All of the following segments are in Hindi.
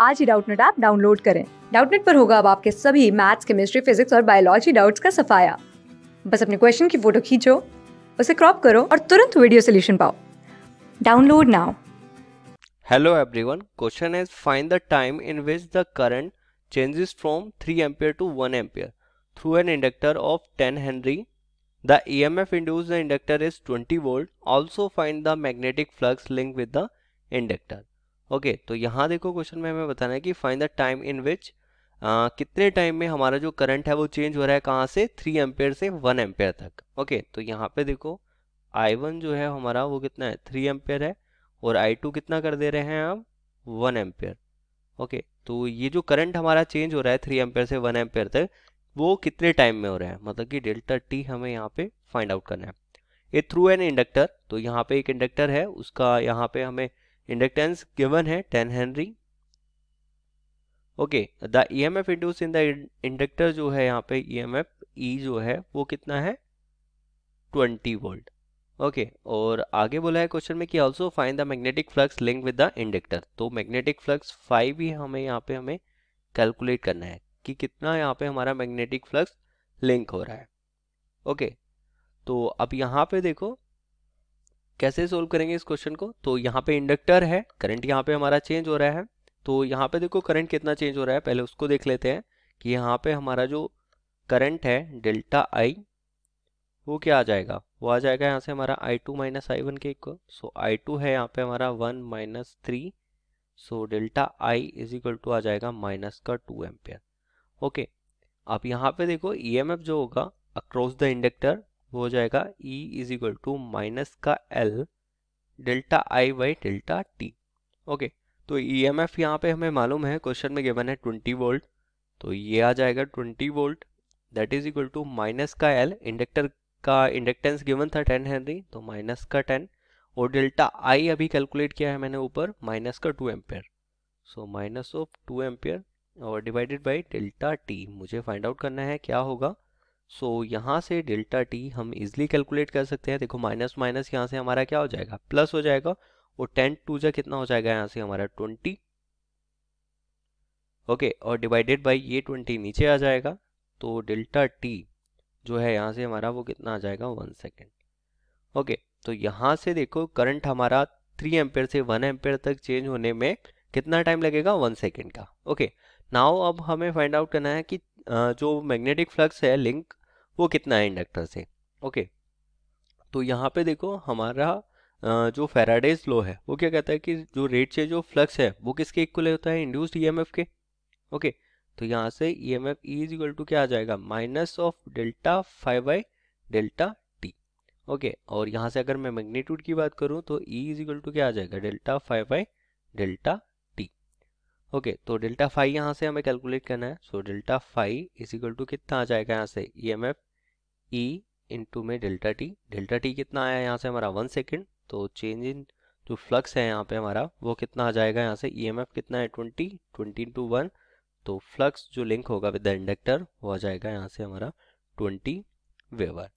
आज ही डाउटनेट ऐप डाउनलोड करें डाउटनेट पर होगा अब आपके सभी मैथ्स केमिस्ट्री फिजिक्स और बायोलॉजी डाउट्स का सफाया बस अपने क्वेश्चन की फोटो खींचो उसे क्रॉप करो और तुरंत वीडियो सोल्यूशन पाओ download now hello everyone question is find the time in which the current changes from 3 ampere to 1 ampere through an inductor of 10 henry the emf induced in the inductor is 20 volt also find the magnetic flux link with the inductor okay तो यहाँ देखो क्वेश्चन में हमें बताना है कि find the time in which कितने टाइम में हमारा जो करंट है वो चेंज हो रहा है कहाँ से थ्री एम्पेयर से वन एम्पेयर तक ओके तो यहाँ पे देखो आई वन जो है हमारा वो कितना है थ्री एम्पेयर है और आई टू कितना कर दे रहे हैं हम वन एम्पेयर ओके तो ये जो करंट हमारा चेंज हो रहा है थ्री एम्पेयर से वन एम्पेयर तक वो कितने टाइम में हो रहा है मतलब कि डेल्टा टी हमें यहाँ पे फाइंड आउट करना है ये थ्रू एन इंडक्टर तो यहाँ पे एक इंडक्टर है उसका यहाँ पे हमें इंडक्टेंस गिवन है 10 henry okay the E M F induce in the inductor जो है यहाँ पे ई एम एफ ई जो है वो कितना है 20 वोल्ट ओके okay, और आगे बोला है क्वेश्चन में कि also find the magnetic flux link with the inductor तो मैग्नेटिक फ्लक्स फाइव ही हमें यहाँ पे हमें कैलकुलेट करना है कि कितना यहाँ पे हमारा मैग्नेटिक फ्लक्स लिंक हो रहा है ओके okay, तो अब यहाँ पे देखो कैसे सोल्व करेंगे इस क्वेश्चन को तो यहाँ पे इंडक्टर है करंट यहाँ पे हमारा चेंज हो रहा है तो यहाँ पे देखो करंट कितना चेंज हो रहा है पहले उसको देख लेते हैं कि यहाँ पे हमारा जो करंट है डेल्टा आई वो क्या आ जाएगा वो आ जाएगा यहाँ से हमारा I two minus I one के इक्वल सो आई टू है यहाँ पे हमारा one minus three so delta I is equal to आ जाएगा माइनस का टू एम्पियर ओके अब यहाँ पे देखो ई एम एफ जो होगा अक्रॉस द इंडक्टर वो हो जाएगा E is equal to minus का L delta I by delta T okay तो ई एम एफ यहाँ पे हमें मालूम है क्वेश्चन में गिवन है 20 वोल्ट तो ये आ जाएगा 20 volt that is equal to minus का L इंडक्टर का इंडक्टेंस गिवन था 10 हेनरी तो माइनस का 10 और डेल्टा I अभी कैलकुलेट किया है मैंने ऊपर माइनस का 2 ampere so minus of 2 ampere और डिवाइडेड बाई डेल्टा टी मुझे फाइंड आउट करना है क्या होगा सो so, यहाँ से डेल्टा टी हम इजिली कैलकुलेट कर सकते हैं देखो माइनस माइनस यहाँ से हमारा क्या हो जाएगा प्लस हो जाएगा और टेन टू जा कितना हो जाएगा यहाँ से हमारा ट्वेंटी ओके okay, और डिवाइडेड बाई ये ट्वेंटी नीचे आ जाएगा तो डेल्टा टी जो है यहाँ से हमारा वो कितना आ जाएगा वन सेकेंड ओके तो यहाँ से देखो करंट हमारा थ्री एम्पेयर से वन एम्पेयर तक चेंज होने में कितना टाइम लगेगा वन सेकेंड का ओके okay, नाव अब हमें फाइंड आउट करना है कि जो मैग्नेटिक फ्लक्स है लिंक वो कितना है इंडक्टर से ओके तो यहाँ पे देखो हमारा जो फेराडेज लो है वो क्या कहता है कि जो रेट से जो फ्लक्स है वो किसके इक्वल होता है इंड्यूस्ड ईएमएफ e के ओके तो यहाँ से E M F is equal to क्या आ जाएगा minus of delta phi by delta t okay और यहाँ से अगर मैं मैग्नीट्यूड की बात करूँ तो ई इज इक्वल टू क्या आ जाएगा delta phi by delta t okay तो डेल्टा फाइव यहाँ से हमें कैलकुलेट करना है so delta phi is equal to कितना आ जाएगा यहाँ से E M F E e into में डेल्टा टी डेल्टा टी कितना आया यहाँ से हमारा वन सेकेंड तो चेंज इन जो फ्लक्स है यहाँ पे हमारा वो कितना आ जाएगा यहाँ से ईएमएफ e कितना है ट्वेंटी ट्वेंटी इंटू वन तो फ्लक्स जो लिंक होगा विद द इंडक्टर वो आ जाएगा यहाँ से हमारा ट्वेंटी वेवर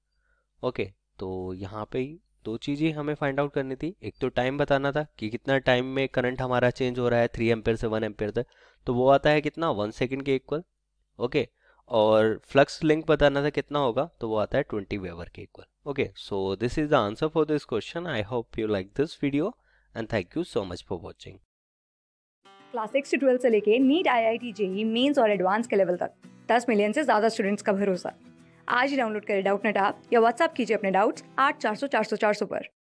ओके तो यहाँ पे दो चीज़ें हमें फाइंड आउट करनी थी एक तो टाइम बताना था कि कितना टाइम में करंट हमारा चेंज हो रहा है थ्री एम्पेयर से वन एम्पेयर तक तो वो आता है कितना वन सेकेंड के इक्वल ओके okay, और फ्लक्स लिंक बताना था कितना होगा तो वो आता है ट्वेंटी वेवर के equal okay so this is the answer for this question I hope you like this video and thank you so much for watching class six से ट्वेल्थ से लेके NEET I I T JEE mains और एडवांस के लेवल तक दस मिलियन से ज़्यादा स्टूडेंट्स का भरोसा आज ही डाउनलोड करें डाउट नेट आप या व्हाट्सअप कीजिए अपने डाउट्स आठ चार सौ चार सौ चार सौ पर